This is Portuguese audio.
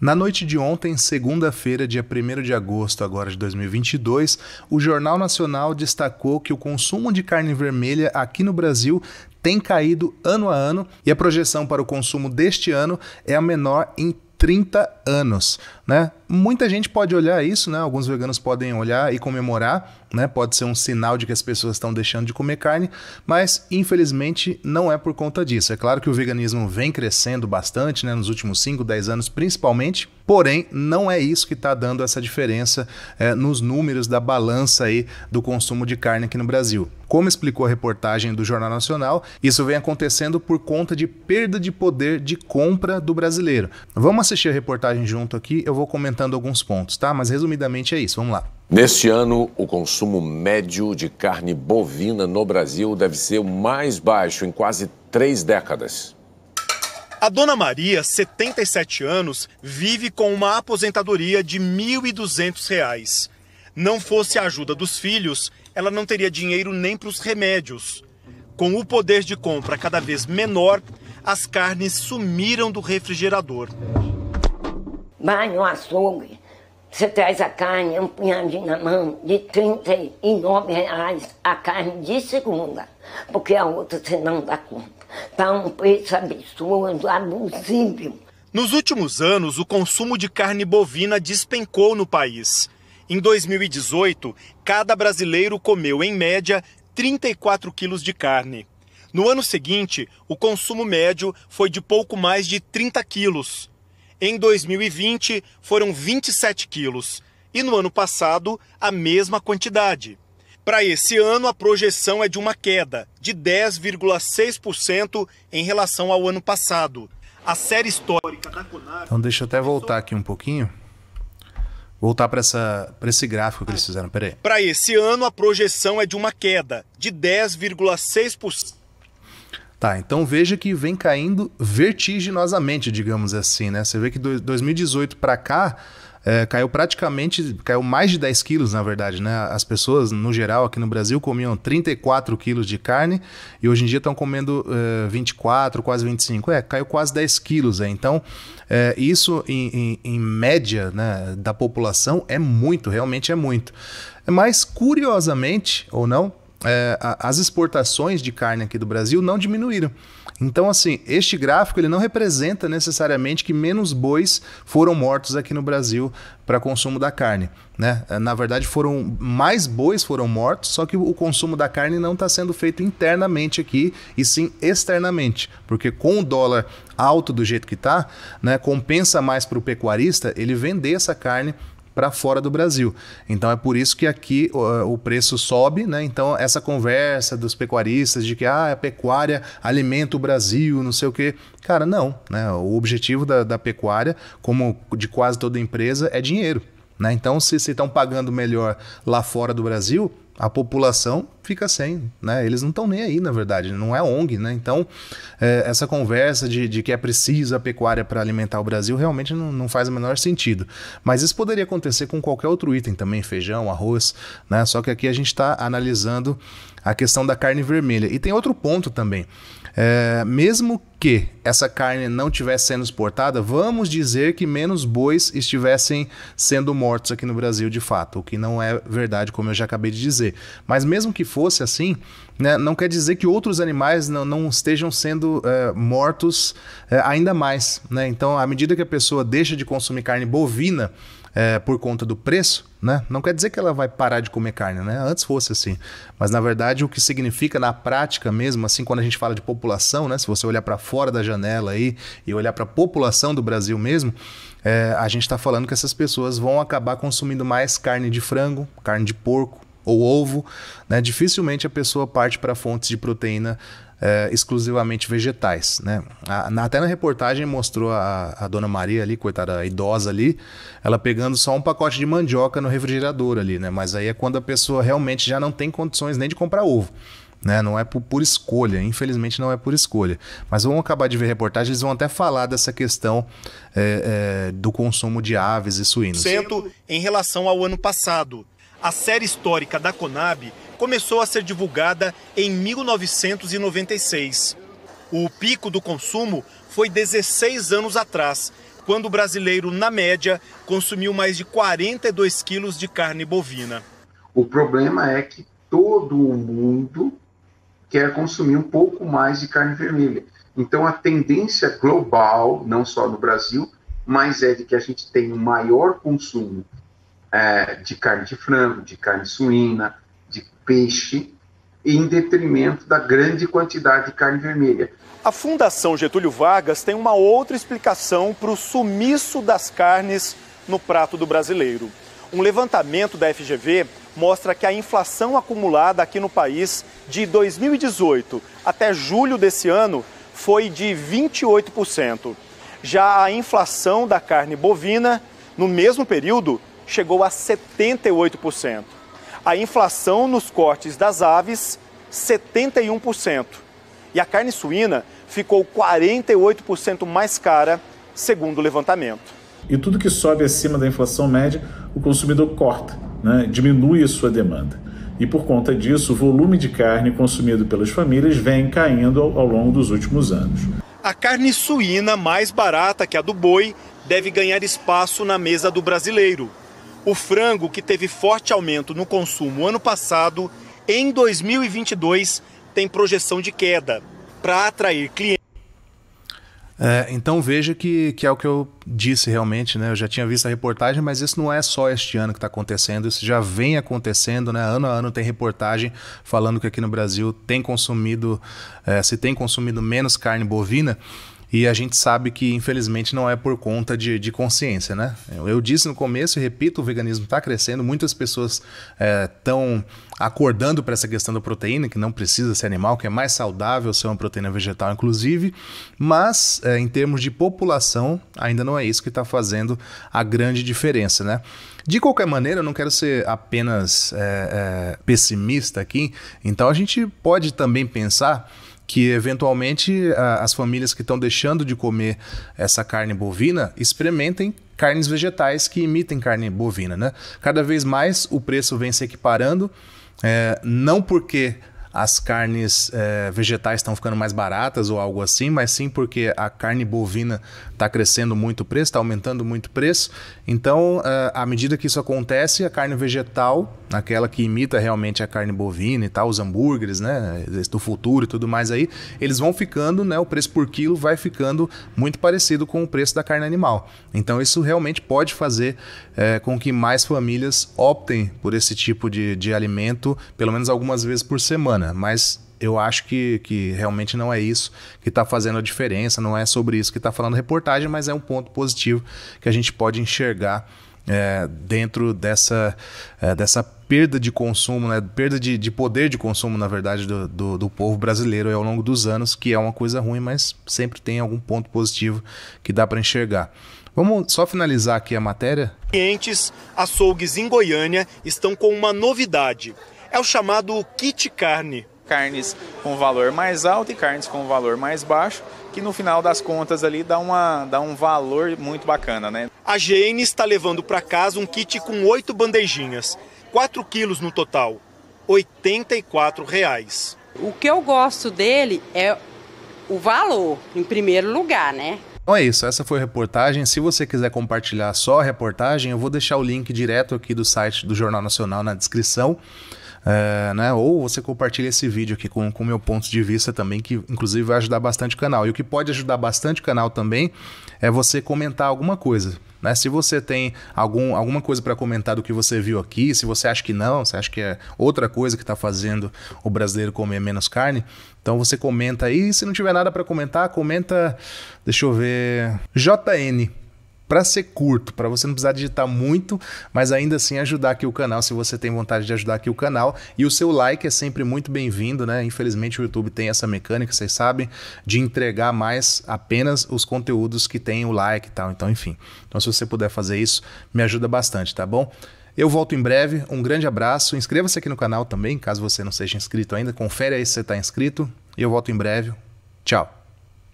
Na noite de ontem, segunda-feira, dia 1 de agosto agora de 2022, o Jornal Nacional destacou que o consumo de carne vermelha aqui no Brasil tem caído ano a ano e a projeção para o consumo deste ano é a menor em 30 anos, né? muita gente pode olhar isso, né? Alguns veganos podem olhar e comemorar, né? Pode ser um sinal de que as pessoas estão deixando de comer carne, mas infelizmente não é por conta disso. É claro que o veganismo vem crescendo bastante, né? Nos últimos 5, 10 anos principalmente, porém não é isso que está dando essa diferença é, nos números da balança aí do consumo de carne aqui no Brasil. Como explicou a reportagem do Jornal Nacional, isso vem acontecendo por conta de perda de poder de compra do brasileiro. Vamos assistir a reportagem junto aqui, eu vou comentar comentando alguns pontos, tá? Mas resumidamente é isso, vamos lá. Neste ano, o consumo médio de carne bovina no Brasil deve ser o mais baixo em quase três décadas. A dona Maria, 77 anos, vive com uma aposentadoria de R$ 1.200. Não fosse a ajuda dos filhos, ela não teria dinheiro nem para os remédios. Com o poder de compra cada vez menor, as carnes sumiram do refrigerador vai no açougue, você traz a carne, um punhadinho na mão, de 39 reais a carne de segunda, porque a outra você não dá conta. Está um preço absurdo, abusivo. Nos últimos anos, o consumo de carne bovina despencou no país. Em 2018, cada brasileiro comeu, em média, 34 quilos de carne. No ano seguinte, o consumo médio foi de pouco mais de 30 quilos. Em 2020, foram 27 quilos. E no ano passado, a mesma quantidade. Para esse ano, a projeção é de uma queda de 10,6% em relação ao ano passado. A série histórica da Conar. Então, deixa eu até voltar aqui um pouquinho. Voltar para esse gráfico que eles fizeram. Peraí. Para esse ano, a projeção é de uma queda de 10,6%. Tá, então veja que vem caindo vertiginosamente, digamos assim, né? Você vê que do, 2018 para cá é, caiu praticamente, caiu mais de 10 quilos, na verdade, né? As pessoas, no geral, aqui no Brasil, comiam 34 quilos de carne e hoje em dia estão comendo é, 24, quase 25. É, caiu quase 10 quilos, é. Então, é, isso em, em, em média né, da população é muito, realmente é muito. Mas, curiosamente ou não, é, as exportações de carne aqui do Brasil não diminuíram. Então, assim, este gráfico ele não representa necessariamente que menos bois foram mortos aqui no Brasil para consumo da carne. Né? É, na verdade, foram mais bois foram mortos, só que o consumo da carne não está sendo feito internamente aqui, e sim externamente. Porque com o dólar alto do jeito que está, né, compensa mais para o pecuarista ele vender essa carne para fora do Brasil. Então é por isso que aqui o, o preço sobe, né? Então essa conversa dos pecuaristas de que ah, a pecuária alimenta o Brasil, não sei o quê. Cara, não. Né? O objetivo da, da pecuária, como de quase toda empresa, é dinheiro. Né? Então, se estão pagando melhor lá fora do Brasil, a população fica sem, né? Eles não estão nem aí, na verdade, não é ONG, né? Então, é, essa conversa de, de, que é preciso a pecuária para alimentar o Brasil realmente não, não, faz o menor sentido. Mas isso poderia acontecer com qualquer outro item também, feijão, arroz, né? Só que aqui a gente está analisando a questão da carne vermelha. E tem outro ponto também. É, mesmo que essa carne não estivesse sendo exportada, vamos dizer que menos bois estivessem sendo mortos aqui no Brasil de fato, o que não é verdade, como eu já acabei de dizer. Mas mesmo que fosse assim, né, não quer dizer que outros animais não, não estejam sendo é, mortos é, ainda mais. Né? Então, à medida que a pessoa deixa de consumir carne bovina é, por conta do preço, né, não quer dizer que ela vai parar de comer carne. Né? Antes fosse assim. Mas, na verdade, o que significa na prática mesmo, assim, quando a gente fala de população, né, se você olhar para fora da janela aí, e olhar para a população do Brasil mesmo, é, a gente está falando que essas pessoas vão acabar consumindo mais carne de frango, carne de porco, ou ovo, né, dificilmente a pessoa parte para fontes de proteína é, exclusivamente vegetais. Né? A, na, até na reportagem mostrou a, a, dona Maria ali, coitada, idosa ali, ela pegando só um pacote de mandioca no refrigerador ali, né? Mas aí é quando a pessoa realmente já não tem condições nem de comprar ovo. Né? Não é por, por escolha, infelizmente não é por escolha. Mas vamos acabar de ver a reportagem, eles vão até falar dessa questão é, é, do consumo de aves e suínos. Cento em relação ao ano passado. A série histórica da Conab começou a ser divulgada em 1996. O pico do consumo foi 16 anos atrás, quando o brasileiro, na média, consumiu mais de 42 quilos de carne bovina. O problema é que todo o mundo quer consumir um pouco mais de carne vermelha. Então, a tendência global, não só no Brasil, mas é de que a gente tem um maior consumo é, de carne de frango, de carne suína, de peixe, em detrimento da grande quantidade de carne vermelha. A Fundação Getúlio Vargas tem uma outra explicação para o sumiço das carnes no prato do brasileiro. Um levantamento da FGV mostra que a inflação acumulada aqui no país de 2018 até julho desse ano foi de 28%. Já a inflação da carne bovina, no mesmo período, chegou a 78%. A inflação nos cortes das aves, 71%. E a carne suína ficou 48% mais cara, segundo o levantamento. E tudo que sobe acima da inflação média, o consumidor corta, né? diminui a sua demanda. E por conta disso, o volume de carne consumido pelas famílias vem caindo ao longo dos últimos anos. A carne suína mais barata que a do boi deve ganhar espaço na mesa do brasileiro. O frango, que teve forte aumento no consumo ano passado, em 2022 tem projeção de queda para atrair clientes. É, então veja que, que é o que eu disse realmente, né? Eu já tinha visto a reportagem, mas isso não é só este ano que está acontecendo, isso já vem acontecendo, né? Ano a ano tem reportagem falando que aqui no Brasil tem consumido, é, se tem consumido menos carne bovina. E a gente sabe que, infelizmente, não é por conta de, de consciência, né? Eu disse no começo e repito, o veganismo está crescendo, muitas pessoas estão eh, é, acordando para essa questão da proteína, que não precisa ser animal, que é mais saudável ser uma proteína vegetal, inclusive, mas é, em termos de população, ainda não é isso que está fazendo a grande diferença, né? De qualquer maneira, eu não quero ser apenas é, pessimista aqui, então a gente pode também pensar que eventualmente a, as famílias que estão deixando de comer essa carne bovina experimentem carnes vegetais que imitem carne bovina. Né? Cada vez mais o preço vem se equiparando, é, não porque as carnes é, vegetais estão ficando mais baratas ou algo assim, mas sim porque a carne bovina está crescendo muito o preço, está aumentando muito o preço. Então, é, à medida que isso acontece, a carne vegetal, aquela que imita realmente a carne bovina e tal, os hambúrgueres, né, do futuro e tudo mais aí, eles vão ficando, né, o preço por quilo vai ficando muito parecido com o preço da carne animal. Então, isso realmente pode fazer é, com que mais famílias optem por esse tipo de, de alimento, pelo menos algumas vezes por semana, mas eu acho que, que realmente não é isso que está fazendo a diferença, não é sobre isso que está falando a reportagem, mas é um ponto positivo que a gente pode enxergar é, dentro dessa, é, dessa perda de consumo, né? perda de, de poder de consumo, na verdade, do, do, do povo brasileiro ao longo dos anos, que é uma coisa ruim, mas sempre tem algum ponto positivo que dá para enxergar. Vamos só finalizar aqui a matéria? Clientes, açougues em Goiânia estão com uma novidade. É o chamado kit carne carnes com valor mais alto e carnes com valor mais baixo, que no final das contas ali dá, uma, dá um valor muito bacana, né? A Gene está levando para casa um kit com oito bandejinhas, 4 quilos no total, R$ 84. Reais. O que eu gosto dele é o valor, em primeiro lugar, né? Então é isso, essa foi a reportagem. Se você quiser compartilhar só a reportagem, eu vou deixar o link direto aqui do site do Jornal Nacional na descrição é, né? Ou você compartilha esse vídeo aqui com o meu ponto de vista também, que inclusive vai ajudar bastante o canal. E o que pode ajudar bastante o canal também é você comentar alguma coisa. Né? Se você tem algum, alguma coisa para comentar do que você viu aqui, se você acha que não, se acha que é outra coisa que está fazendo o brasileiro comer menos carne, então você comenta aí. E se não tiver nada para comentar, comenta, deixa eu ver, JN para ser curto, para você não precisar digitar muito, mas ainda assim ajudar aqui o canal se você tem vontade de ajudar aqui o canal. E o seu like é sempre muito bem-vindo, né? Infelizmente o YouTube tem essa mecânica, vocês sabem, de entregar mais apenas os conteúdos que tem o like e tal. Então, enfim. Então, se você puder fazer isso, me ajuda bastante, tá bom? Eu volto em breve. Um grande abraço. Inscreva-se aqui no canal também, caso você não seja inscrito ainda. Confere aí se você está inscrito. E eu volto em breve. Tchau.